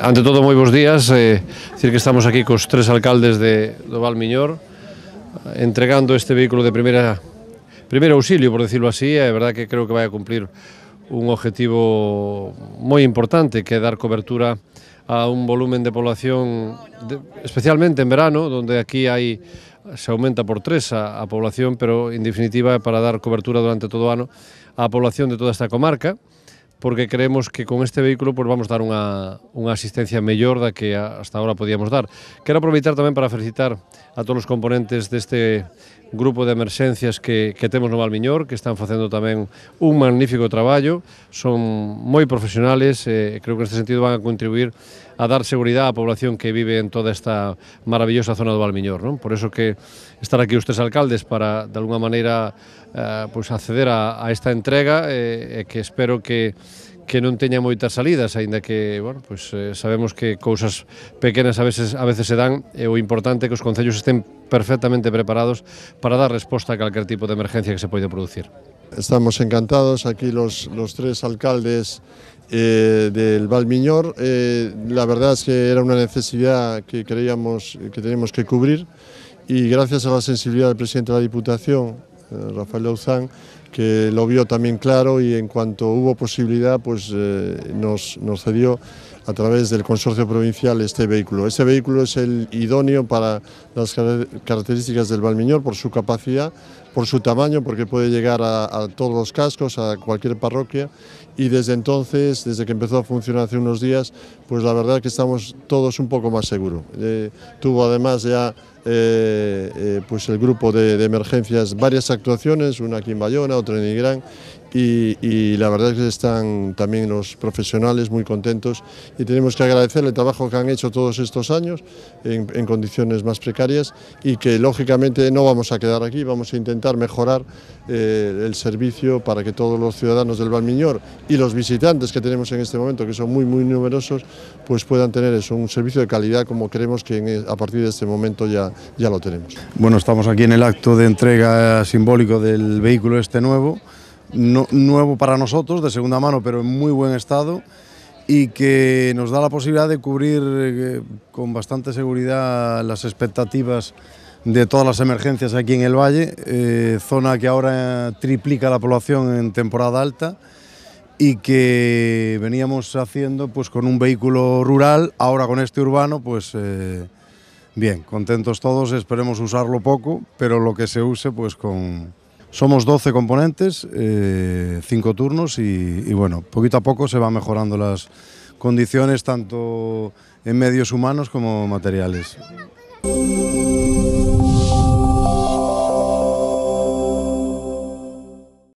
ante todo moi bons días, eh, decir que estamos aquí cos tres alcaldes de do Valmiñor entregando este vehículo de primeira primeiro auxilio, por decirlo así, é verdade que creo que vai a cumplir un objetivo moi importante que é dar cobertura a un volumen de población de, especialmente en verano, onde aquí hai se aumenta por tres a, a población, pero en definitiva para dar cobertura durante todo o ano á población de toda esta comarca porque creemos que con este vehículo pues, vamos dar unha, unha asistencia mellor da que hasta ahora podíamos dar. Quero aproveitar tamén para felicitar a todos os componentes deste grupo de emerxencias que, que temos no Valmiñor, que están facendo tamén un magnífico traballo, son moi profesionales, e eh, creo que neste sentido van a contribuir a dar seguridade á población que vive en toda esta maravillosa zona do Valmiñor. Non? Por eso que estar aquí os tres alcaldes para, de alguna maneira, eh, pues acceder a, a esta entrega, eh, eh, que espero que que non teña moitas salidas, aínda que, bueno, pois pues, eh, sabemos que cousas pequenas a veces a veces se dan e o importante é que os concellos estén perfectamente preparados para dar resposta a calquer tipo de emergencia que se poida producir. Estamos encantados aquí los, los tres alcaldes eh, del Valmiñor. Eh, la verdad es que era una necesidad que creíamos que teníamos que cubrir y gracias a la sensibilidad del presidente de la Diputación Eh, Rafael Lauzán, que lo vio también claro y en cuanto hubo posibilidad pues eh, nos cedió a través del consorcio provincial este vehículo. ese vehículo es el idóneo para las características del Valmiñor por su capacidad, por su tamaño, porque puede llegar a, todos los cascos, a cualquier parroquia y desde entonces, desde que empezó a funcionar hace unos días, pues la verdad que estamos todos un poco más seguros. Eh, tuvo además ya eh, eh, pues el grupo de, de, emergencias varias actuaciones, una aquí en Bayona, otra en Igrán, y, la verdad es que están también los profesionales muy contentos y tenemos que agradecer el trabajo que han hecho todos estos años en, condiciones más precarias y que lógicamente no vamos a quedar aquí, vamos a intentar mejorar eh, el servicio para que todos los ciudadanos del Valmiñor y los visitantes que tenemos en este momento, que son muy muy numerosos, pues puedan tener eso, un servicio de calidad como creemos que e, a partir de este momento ya lo tenemos. Bueno, estamos aquí en el acto de entrega simbólico del vehículo este nuevo nuevo para nosotros, de segunda mano, pero en muy buen estado y que nos da la posibilidad de cubrir eh, con bastante seguridad las expectativas de todas las emergencias aquí en el Valle, eh, zona que ahora triplica la población en temporada alta y que veníamos haciendo pues con un vehículo rural, ahora con este urbano, pues eh, bien, contentos todos, esperemos usarlo poco, pero lo que se use pues con, somos 12 componentes, 5 eh, turnos y, y, bueno, poquito a poco se van mejorando las condiciones tanto en medios humanos como materiales.